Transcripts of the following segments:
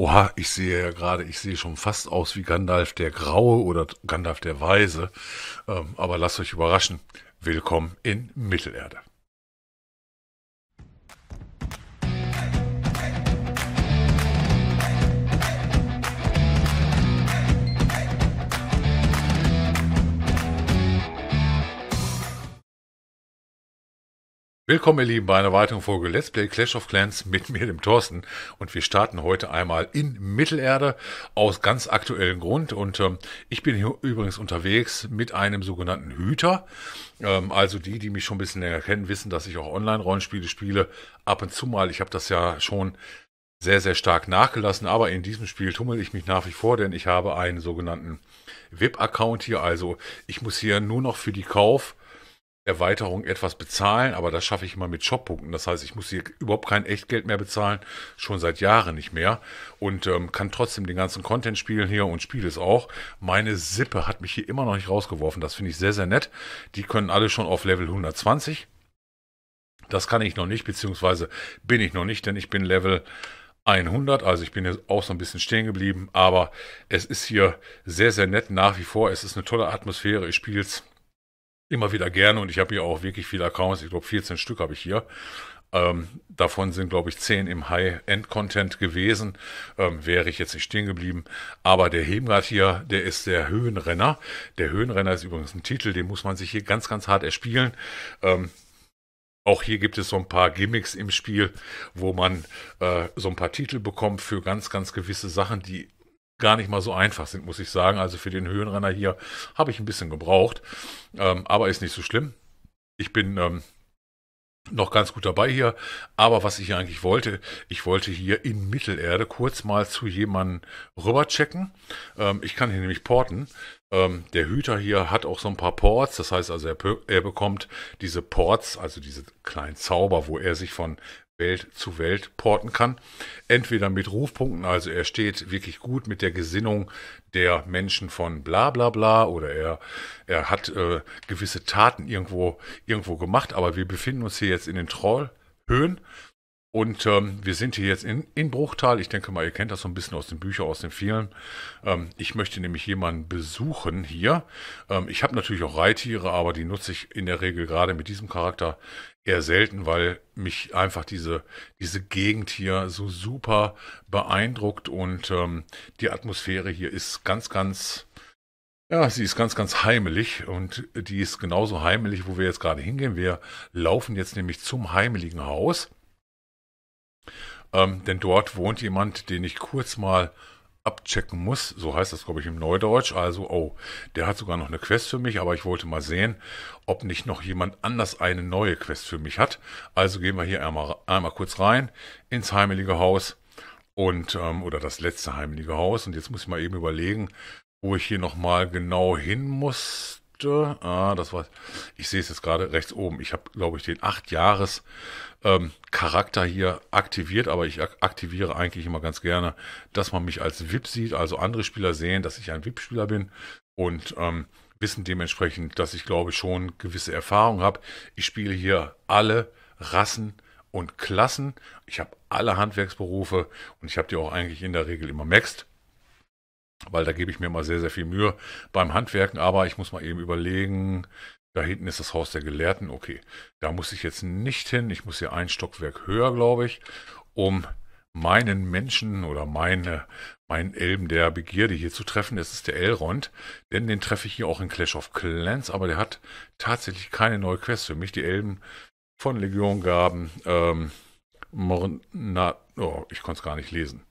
Oha, ich sehe ja gerade, ich sehe schon fast aus wie Gandalf der Graue oder Gandalf der Weise. Ähm, aber lasst euch überraschen. Willkommen in Mittelerde. Willkommen ihr Lieben bei einer weiteren Folge Let's Play Clash of Clans mit mir, dem Thorsten. Und wir starten heute einmal in Mittelerde aus ganz aktuellem Grund. Und ähm, ich bin hier übrigens unterwegs mit einem sogenannten Hüter. Ähm, also die, die mich schon ein bisschen länger kennen, wissen, dass ich auch Online-Rollenspiele spiele. Ab und zu mal, ich habe das ja schon sehr, sehr stark nachgelassen. Aber in diesem Spiel tummel ich mich nach wie vor, denn ich habe einen sogenannten VIP-Account hier. Also ich muss hier nur noch für die Kauf- Erweiterung etwas bezahlen, aber das schaffe ich immer mit Shoppunkten. Das heißt, ich muss hier überhaupt kein Echtgeld mehr bezahlen, schon seit Jahren nicht mehr und ähm, kann trotzdem den ganzen Content spielen hier und spiele es auch. Meine Sippe hat mich hier immer noch nicht rausgeworfen. Das finde ich sehr, sehr nett. Die können alle schon auf Level 120. Das kann ich noch nicht, beziehungsweise bin ich noch nicht, denn ich bin Level 100, also ich bin hier auch so ein bisschen stehen geblieben, aber es ist hier sehr, sehr nett nach wie vor. Es ist eine tolle Atmosphäre. Ich spiele es immer wieder gerne und ich habe hier auch wirklich viele Accounts. Ich glaube, 14 Stück habe ich hier. Ähm, davon sind, glaube ich, 10 im High-End-Content gewesen. Ähm, wäre ich jetzt nicht stehen geblieben. Aber der Hemgard hier, der ist der Höhenrenner. Der Höhenrenner ist übrigens ein Titel, den muss man sich hier ganz, ganz hart erspielen. Ähm, auch hier gibt es so ein paar Gimmicks im Spiel, wo man äh, so ein paar Titel bekommt für ganz, ganz gewisse Sachen, die gar nicht mal so einfach sind, muss ich sagen. Also für den Höhenrenner hier habe ich ein bisschen gebraucht, ähm, aber ist nicht so schlimm. Ich bin ähm, noch ganz gut dabei hier, aber was ich eigentlich wollte, ich wollte hier in Mittelerde kurz mal zu jemandem rüberchecken. Ähm, ich kann hier nämlich porten. Ähm, der Hüter hier hat auch so ein paar Ports, das heißt also er, er bekommt diese Ports, also diese kleinen Zauber, wo er sich von Welt zu Welt porten kann. Entweder mit Rufpunkten, also er steht wirklich gut mit der Gesinnung der Menschen von bla bla bla oder er, er hat äh, gewisse Taten irgendwo, irgendwo gemacht, aber wir befinden uns hier jetzt in den Trollhöhen und ähm, wir sind hier jetzt in, in Bruchtal. Ich denke mal, ihr kennt das so ein bisschen aus den Büchern, aus den Filmen. Ähm, ich möchte nämlich jemanden besuchen hier. Ähm, ich habe natürlich auch Reittiere, aber die nutze ich in der Regel gerade mit diesem Charakter eher selten, weil mich einfach diese, diese Gegend hier so super beeindruckt und ähm, die Atmosphäre hier ist ganz, ganz, ja, sie ist ganz, ganz heimelig und die ist genauso heimelig, wo wir jetzt gerade hingehen. Wir laufen jetzt nämlich zum heimeligen Haus. Ähm, denn dort wohnt jemand, den ich kurz mal abchecken muss. So heißt das, glaube ich, im Neudeutsch. Also, oh, der hat sogar noch eine Quest für mich, aber ich wollte mal sehen, ob nicht noch jemand anders eine neue Quest für mich hat. Also gehen wir hier einmal, einmal kurz rein ins heimelige Haus und ähm, oder das letzte heimelige Haus. Und jetzt muss ich mal eben überlegen, wo ich hier nochmal genau hin muss guckte, ah, das war, ich sehe es jetzt gerade rechts oben. Ich habe, glaube ich, den 8-Jahres-Charakter ähm, hier aktiviert, aber ich aktiviere eigentlich immer ganz gerne, dass man mich als VIP sieht, also andere Spieler sehen, dass ich ein VIP-Spieler bin und ähm, wissen dementsprechend, dass ich, glaube ich, schon gewisse Erfahrung habe. Ich spiele hier alle Rassen und Klassen. Ich habe alle Handwerksberufe und ich habe die auch eigentlich in der Regel immer maxed weil da gebe ich mir mal sehr, sehr viel Mühe beim Handwerken, aber ich muss mal eben überlegen, da hinten ist das Haus der Gelehrten, okay, da muss ich jetzt nicht hin, ich muss hier ein Stockwerk höher, glaube ich, um meinen Menschen oder meine, meinen Elben der Begierde hier zu treffen. Das ist der Elrond, denn den treffe ich hier auch in Clash of Clans, aber der hat tatsächlich keine neue Quest für mich. Die Elben von Legion gaben, ähm, Morna, oh, ich konnte es gar nicht lesen.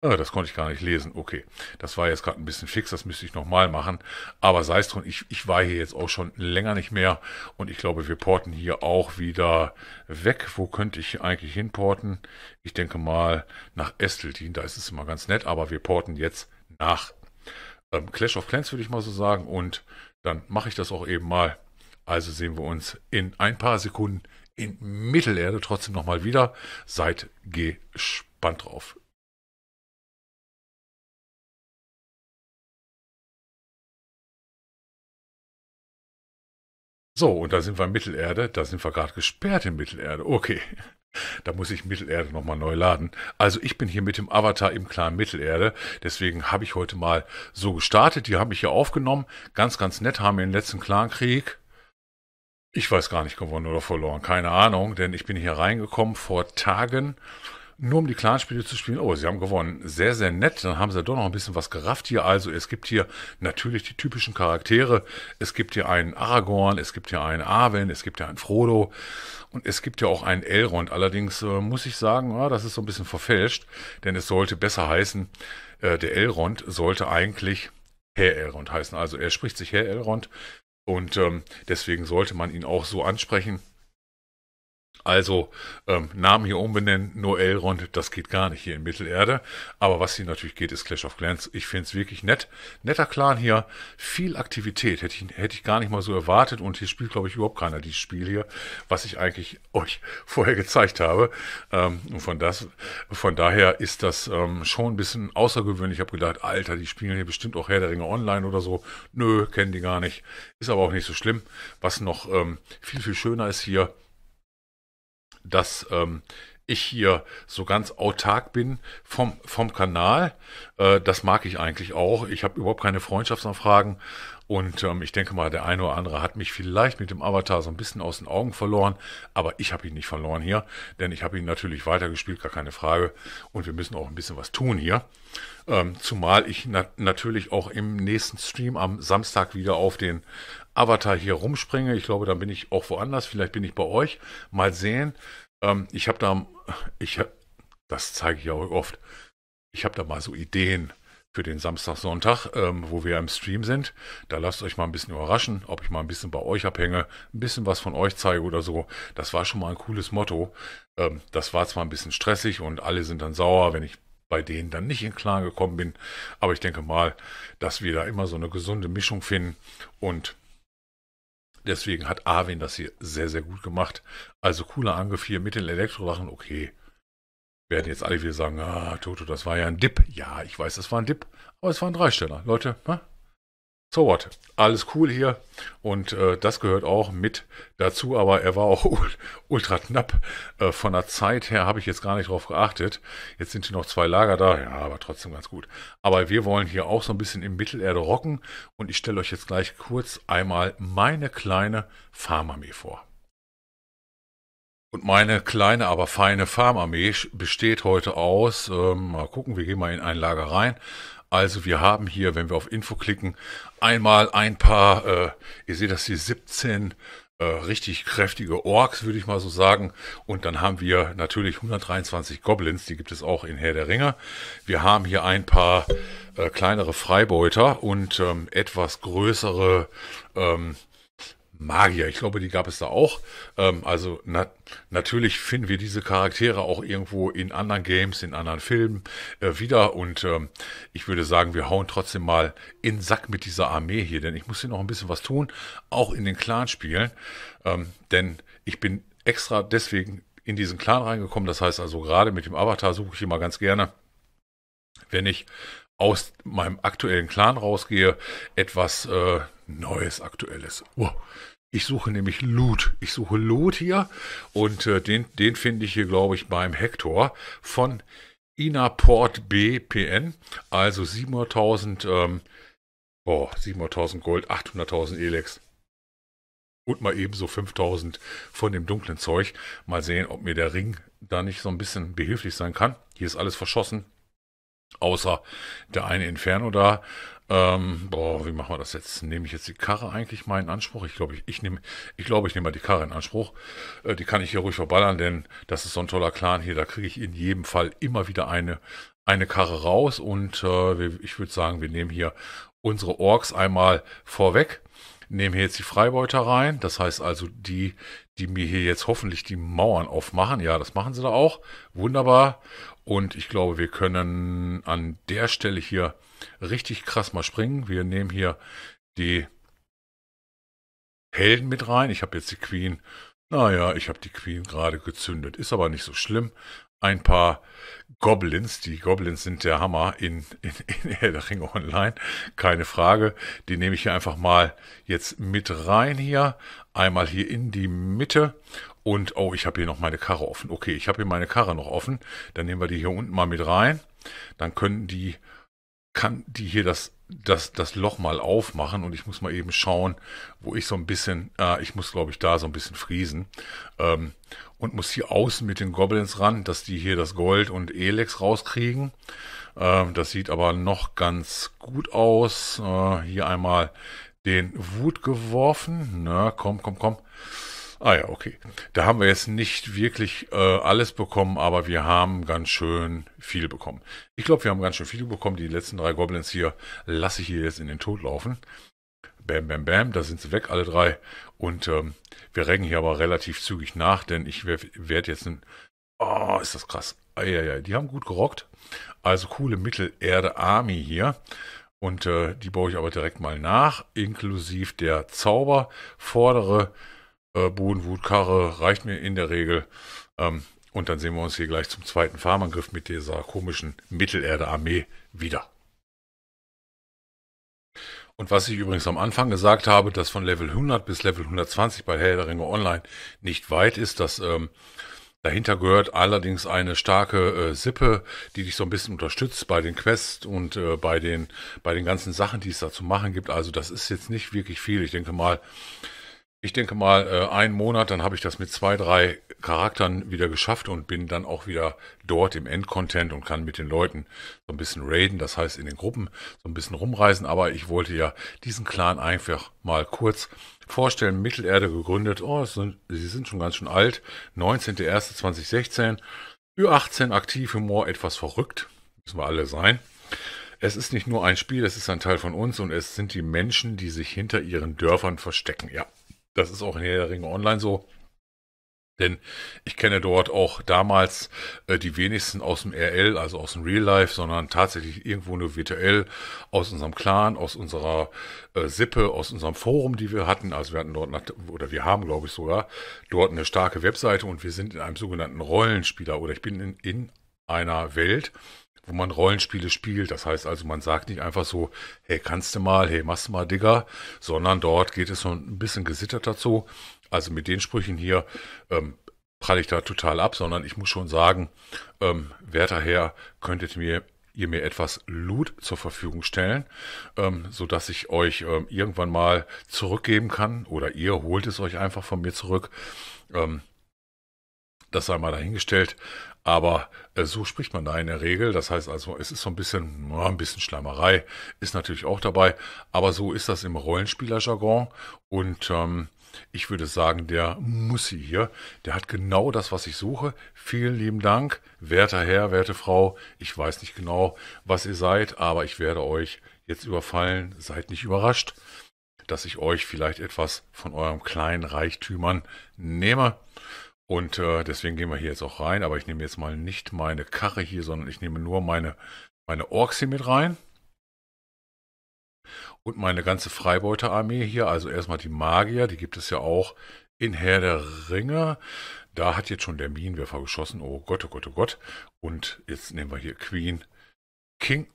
Ah, das konnte ich gar nicht lesen. Okay, das war jetzt gerade ein bisschen fix, das müsste ich nochmal machen. Aber sei es drum, ich, ich war hier jetzt auch schon länger nicht mehr und ich glaube, wir porten hier auch wieder weg. Wo könnte ich eigentlich hinporten? Ich denke mal nach Esteltin, da ist es immer ganz nett, aber wir porten jetzt nach ähm, Clash of Clans, würde ich mal so sagen. Und dann mache ich das auch eben mal. Also sehen wir uns in ein paar Sekunden in Mittelerde trotzdem nochmal wieder. Seid gespannt drauf. So, und da sind wir in Mittelerde, da sind wir gerade gesperrt in Mittelerde. Okay, da muss ich Mittelerde nochmal neu laden. Also ich bin hier mit dem Avatar im Clan Mittelerde, deswegen habe ich heute mal so gestartet. Die habe ich hier aufgenommen. Ganz, ganz nett haben wir den letzten Clankrieg. Ich weiß gar nicht gewonnen oder verloren, keine Ahnung, denn ich bin hier reingekommen vor Tagen nur um die Clanspiele zu spielen. Oh, sie haben gewonnen. Sehr, sehr nett. Dann haben sie doch noch ein bisschen was gerafft hier. Also es gibt hier natürlich die typischen Charaktere. Es gibt hier einen Aragorn, es gibt hier einen Arwen, es gibt hier einen Frodo und es gibt ja auch einen Elrond. Allerdings äh, muss ich sagen, ja, ah, das ist so ein bisschen verfälscht, denn es sollte besser heißen, äh, der Elrond sollte eigentlich Herr Elrond heißen. Also er spricht sich Herr Elrond und ähm, deswegen sollte man ihn auch so ansprechen. Also ähm, Namen hier umbenennen, nur Elrond, das geht gar nicht hier in Mittelerde. Aber was hier natürlich geht, ist Clash of Clans. Ich finde es wirklich nett. Netter Clan hier, viel Aktivität. Hätte ich, hätte ich gar nicht mal so erwartet. Und hier spielt, glaube ich, überhaupt keiner dieses Spiel hier, was ich eigentlich euch vorher gezeigt habe. Ähm, und von, das, von daher ist das ähm, schon ein bisschen außergewöhnlich. Ich habe gedacht, Alter, die spielen hier bestimmt auch Herr der Ringe online oder so. Nö, kennen die gar nicht. Ist aber auch nicht so schlimm. Was noch ähm, viel, viel schöner ist hier, dass ähm, ich hier so ganz autark bin vom, vom Kanal. Äh, das mag ich eigentlich auch. Ich habe überhaupt keine Freundschaftsanfragen. Und ähm, ich denke mal, der eine oder andere hat mich vielleicht mit dem Avatar so ein bisschen aus den Augen verloren. Aber ich habe ihn nicht verloren hier, denn ich habe ihn natürlich weitergespielt, gar keine Frage. Und wir müssen auch ein bisschen was tun hier. Ähm, zumal ich na natürlich auch im nächsten Stream am Samstag wieder auf den Avatar hier rumspringe. Ich glaube, dann bin ich auch woanders. Vielleicht bin ich bei euch. Mal sehen. Ähm, ich habe da, ich, das zeige ich ja oft. Ich habe da mal so Ideen für den Samstag, Sonntag, ähm, wo wir im Stream sind. Da lasst euch mal ein bisschen überraschen, ob ich mal ein bisschen bei euch abhänge, ein bisschen was von euch zeige oder so. Das war schon mal ein cooles Motto. Ähm, das war zwar ein bisschen stressig und alle sind dann sauer, wenn ich bei denen dann nicht in Klaren gekommen bin. Aber ich denke mal, dass wir da immer so eine gesunde Mischung finden und Deswegen hat Arwen das hier sehr, sehr gut gemacht. Also cooler Angriff hier mit den Elektrolachen, okay. Werden jetzt alle wieder sagen, ah, Toto, das war ja ein Dip. Ja, ich weiß, das war ein Dip, aber es war ein Dreisteller. Leute, ne? so what, alles cool hier und äh, das gehört auch mit dazu, aber er war auch ultra knapp. Äh, von der Zeit her habe ich jetzt gar nicht drauf geachtet. Jetzt sind hier noch zwei Lager da, ja, aber trotzdem ganz gut. Aber wir wollen hier auch so ein bisschen im Mittelerde rocken und ich stelle euch jetzt gleich kurz einmal meine kleine Farmarmee vor. Und meine kleine, aber feine Farmarmee besteht heute aus, ähm, mal gucken, wir gehen mal in ein Lager rein. Also wir haben hier, wenn wir auf Info klicken, einmal ein paar, äh, ihr seht das hier, 17 äh, richtig kräftige Orks, würde ich mal so sagen. Und dann haben wir natürlich 123 Goblins, die gibt es auch in Herr der Ringe. Wir haben hier ein paar äh, kleinere Freibeuter und ähm, etwas größere ähm, Magier. Ich glaube, die gab es da auch. Ähm, also na natürlich finden wir diese Charaktere auch irgendwo in anderen Games, in anderen Filmen äh, wieder. Und ähm, ich würde sagen, wir hauen trotzdem mal in den Sack mit dieser Armee hier, denn ich muss hier noch ein bisschen was tun, auch in den Clan-Spielen. Ähm, denn ich bin extra deswegen in diesen Clan reingekommen. Das heißt also, gerade mit dem Avatar suche ich immer ganz gerne wenn ich aus meinem aktuellen Clan rausgehe, etwas äh, Neues, Aktuelles. Oh, ich suche nämlich Loot. Ich suche Loot hier und äh, den, den finde ich hier, glaube ich, beim Hector von Inaport BPN. Also 700.000, ähm, oh, 700.000 Gold, 800.000 Elex. Und mal ebenso 5000 von dem dunklen Zeug. Mal sehen, ob mir der Ring da nicht so ein bisschen behilflich sein kann. Hier ist alles verschossen. Außer der eine Inferno da. Ähm, boah, wie machen wir das jetzt? Nehme ich jetzt die Karre eigentlich mal in Anspruch? Ich glaube, ich, ich nehme ich glaube, ich nehme mal die Karre in Anspruch. Äh, die kann ich hier ruhig verballern, denn das ist so ein toller Clan hier. Da kriege ich in jedem Fall immer wieder eine, eine Karre raus. Und äh, ich würde sagen, wir nehmen hier unsere Orks einmal vorweg nehme hier jetzt die Freibeuter rein. Das heißt also die, die mir hier jetzt hoffentlich die Mauern aufmachen. Ja, das machen sie da auch. Wunderbar. Und ich glaube, wir können an der Stelle hier richtig krass mal springen. Wir nehmen hier die Helden mit rein. Ich habe jetzt die Queen. Naja, ich habe die Queen gerade gezündet. Ist aber nicht so schlimm ein paar Goblins, die Goblins sind der Hammer in, in, in Herr der Online, keine Frage. Die nehme ich hier einfach mal jetzt mit rein hier, einmal hier in die Mitte und, oh, ich habe hier noch meine Karre offen. Okay, ich habe hier meine Karre noch offen, dann nehmen wir die hier unten mal mit rein, dann können die, kann die hier das das, das Loch mal aufmachen und ich muss mal eben schauen, wo ich so ein bisschen, äh, ich muss glaube ich da so ein bisschen friesen. Ähm, und muss hier außen mit den Goblins ran, dass die hier das Gold und Elex rauskriegen. Ähm, das sieht aber noch ganz gut aus. Äh, hier einmal den Wut geworfen. Na, komm, komm, komm. Ah ja, okay. Da haben wir jetzt nicht wirklich äh, alles bekommen, aber wir haben ganz schön viel bekommen. Ich glaube, wir haben ganz schön viel bekommen. Die letzten drei Goblins hier lasse ich hier jetzt in den Tod laufen. Bam, bam, bam, da sind sie weg, alle drei. Und ähm, wir regen hier aber relativ zügig nach, denn ich werde jetzt ein. Oh, ist das krass. Eieiei, die haben gut gerockt. Also coole Mittelerde-Army hier. Und äh, die baue ich aber direkt mal nach, inklusive der Zauber. Vordere äh, Bodenwutkarre reicht mir in der Regel. Ähm, und dann sehen wir uns hier gleich zum zweiten Farmangriff mit dieser komischen Mittelerde-Armee wieder. Und was ich übrigens am Anfang gesagt habe, dass von Level 100 bis Level 120 bei Herr der Ringe Online nicht weit ist, dass ähm, dahinter gehört allerdings eine starke äh, Sippe, die dich so ein bisschen unterstützt bei den Quests und äh, bei den bei den ganzen Sachen, die es da zu machen gibt. Also das ist jetzt nicht wirklich viel. Ich denke mal, ich denke mal, äh, einen Monat, dann habe ich das mit zwei, drei Charakteren wieder geschafft und bin dann auch wieder dort im Endcontent und kann mit den Leuten so ein bisschen raiden, das heißt in den Gruppen so ein bisschen rumreisen. Aber ich wollte ja diesen Clan einfach mal kurz vorstellen. Mittelerde gegründet, oh, sind, sie sind schon ganz schön alt, 19.01.2016, Ü18 aktiv, Humor etwas verrückt, müssen wir alle sein. Es ist nicht nur ein Spiel, es ist ein Teil von uns und es sind die Menschen, die sich hinter ihren Dörfern verstecken. Ja, das ist auch in Herr der Ringe Online so. Denn ich kenne dort auch damals äh, die wenigsten aus dem RL, also aus dem Real Life, sondern tatsächlich irgendwo nur virtuell aus unserem Clan, aus unserer äh, Sippe, aus unserem Forum, die wir hatten. Also wir hatten dort, nach, oder wir haben, glaube ich sogar, dort eine starke Webseite und wir sind in einem sogenannten Rollenspieler oder ich bin in, in einer Welt, wo man Rollenspiele spielt. Das heißt also, man sagt nicht einfach so, hey, kannst du mal, hey, machst du mal, Digga, sondern dort geht es so ein bisschen gesittert dazu. Also mit den Sprüchen hier ähm, pralle ich da total ab, sondern ich muss schon sagen, ähm, werter Herr, könntet mir ihr mir etwas Loot zur Verfügung stellen, ähm, so dass ich euch ähm, irgendwann mal zurückgeben kann oder ihr holt es euch einfach von mir zurück. Ähm, das sei mal dahingestellt. Aber äh, so spricht man da in der Regel. Das heißt also, es ist so ein bisschen, ein bisschen Schleimerei ist natürlich auch dabei, aber so ist das im Rollenspielerjargon. Und ähm, ich würde sagen, der Mussi hier, der hat genau das, was ich suche. Vielen lieben Dank, werter Herr, werte Frau. Ich weiß nicht genau, was ihr seid, aber ich werde euch jetzt überfallen. Seid nicht überrascht, dass ich euch vielleicht etwas von eurem kleinen Reichtümern nehme. Und äh, deswegen gehen wir hier jetzt auch rein. Aber ich nehme jetzt mal nicht meine Karre hier, sondern ich nehme nur meine, meine Orks hier mit rein. Und meine ganze Freibeuterarmee hier. Also erstmal die Magier, die gibt es ja auch in Herr der Ringe. Da hat jetzt schon der Minenwerfer geschossen. Oh Gott, oh Gott, oh Gott. Und jetzt nehmen wir hier Queen King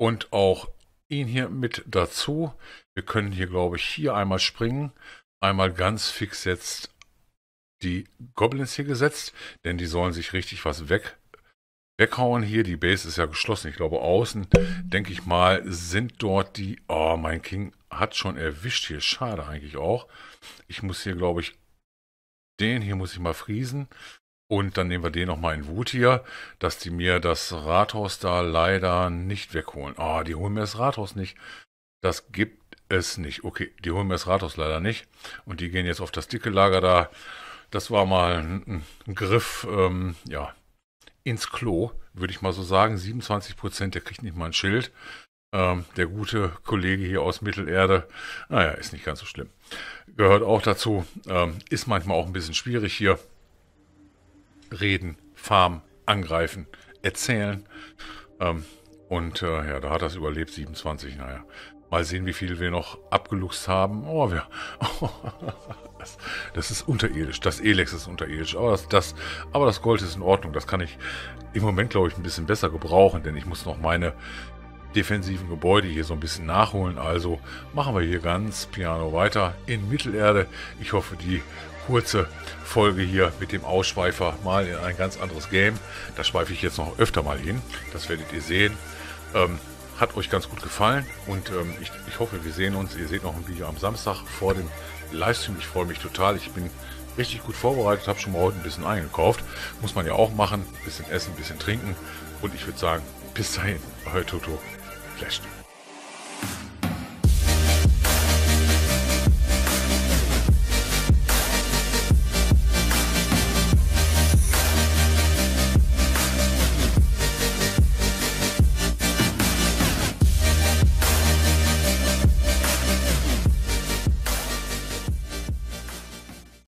und auch ihn hier mit dazu. Wir können hier, glaube ich, hier einmal springen. Einmal ganz fix jetzt die Goblins hier gesetzt, denn die sollen sich richtig was weg, weghauen hier. Die Base ist ja geschlossen. Ich glaube, außen, denke ich mal, sind dort die... Oh, mein King hat schon erwischt hier. Schade eigentlich auch. Ich muss hier, glaube ich, den hier muss ich mal friesen. Und dann nehmen wir den nochmal in Wut hier, dass die mir das Rathaus da leider nicht wegholen. Ah, oh, die holen mir das Rathaus nicht. Das gibt es nicht. Okay, die holen mir das Rathaus leider nicht. Und die gehen jetzt auf das dicke Lager da. Das war mal ein, ein Griff, ähm, ja, ins Klo, würde ich mal so sagen. 27 Prozent, der kriegt nicht mal ein Schild. Ähm, der gute Kollege hier aus Mittelerde, naja, ist nicht ganz so schlimm. Gehört auch dazu, ähm, ist manchmal auch ein bisschen schwierig hier. Reden, farmen, angreifen, erzählen. Ähm, und äh, ja, da hat das überlebt, 27, naja. Mal sehen, wie viel wir noch abgeluchst haben. Oh, wir. Das, das ist unterirdisch. Das Elex ist unterirdisch. Aber das, das, aber das Gold ist in Ordnung. Das kann ich im Moment, glaube ich, ein bisschen besser gebrauchen, denn ich muss noch meine defensiven Gebäude hier so ein bisschen nachholen. Also machen wir hier ganz piano weiter in Mittelerde. Ich hoffe, die kurze Folge hier mit dem Ausschweifer mal in ein ganz anderes Game. Da schweife ich jetzt noch öfter mal hin. Das werdet ihr sehen. Ähm, hat euch ganz gut gefallen und ähm, ich, ich hoffe, wir sehen uns. Ihr seht noch ein Video am Samstag vor dem Livestream. Ich freue mich total. Ich bin richtig gut vorbereitet, habe schon mal heute ein bisschen eingekauft. Muss man ja auch machen. bisschen essen, bisschen trinken. Und ich würde sagen, bis dahin, euer Toto. Flash.